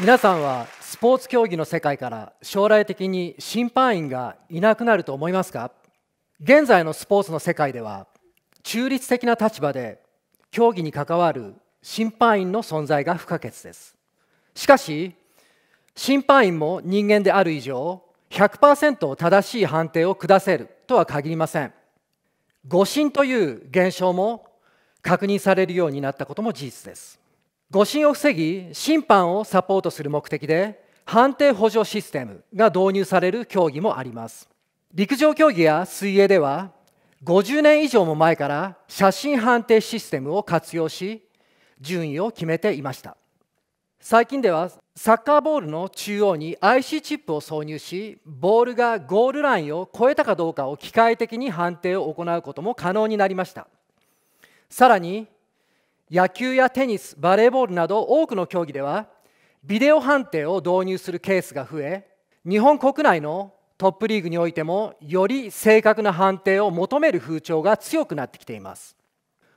皆さんはスポーツ競技の世界から将来的に審判員がいなくなると思いますか現在のスポーツの世界では中立的な立場で競技に関わる審判員の存在が不可欠ですしかし審判員も人間である以上100%正しい判定を下せるとは限りません誤審という現象も確認されるようになったことも事実です誤信を防ぎ審判をサポートする目的で判定補助システムが導入される競技もあります陸上競技や水泳では50年以上も前から写真判定システムを活用し順位を決めていました最近ではサッカーボールの中央に IC チップを挿入しボールがゴールラインを越えたかどうかを機械的に判定を行うことも可能になりましたさらに野球やテニスバレーボールなど多くの競技ではビデオ判定を導入するケースが増え日本国内のトップリーグにおいてもより正確な判定を求める風潮が強くなってきています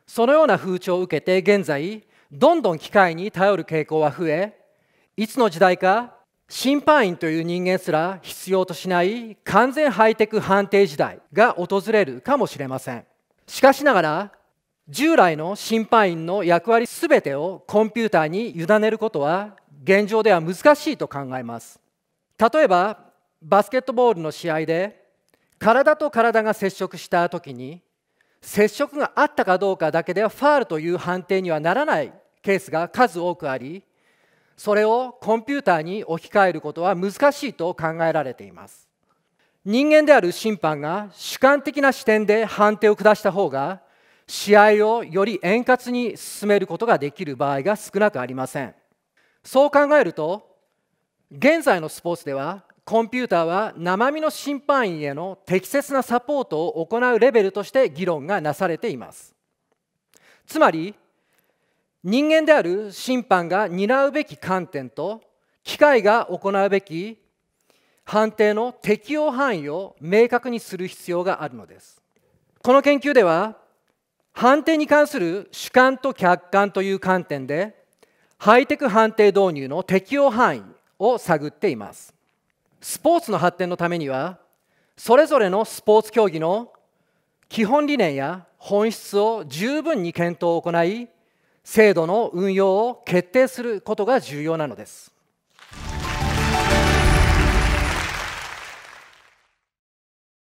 そのような風潮を受けて現在どんどん機械に頼る傾向は増えいつの時代か審判員という人間すら必要としない完全ハイテク判定時代が訪れるかもしれませんしかしながら従来の審判員の役割すべてをコンピューターに委ねることは現状では難しいと考えます例えばバスケットボールの試合で体と体が接触した時に接触があったかどうかだけではファールという判定にはならないケースが数多くありそれをコンピューターに置き換えることは難しいと考えられています人間である審判が主観的な視点で判定を下した方が試合をより円滑に進めることができる場合が少なくありませんそう考えると現在のスポーツではコンピューターは生身の審判員への適切なサポートを行うレベルとして議論がなされていますつまり人間である審判が担うべき観点と機械が行うべき判定の適用範囲を明確にする必要があるのですこの研究では判定に関する主観と客観という観点でハイテク判定導入の適用範囲を探っていますスポーツの発展のためにはそれぞれのスポーツ競技の基本理念や本質を十分に検討を行い制度の運用を決定することが重要なのです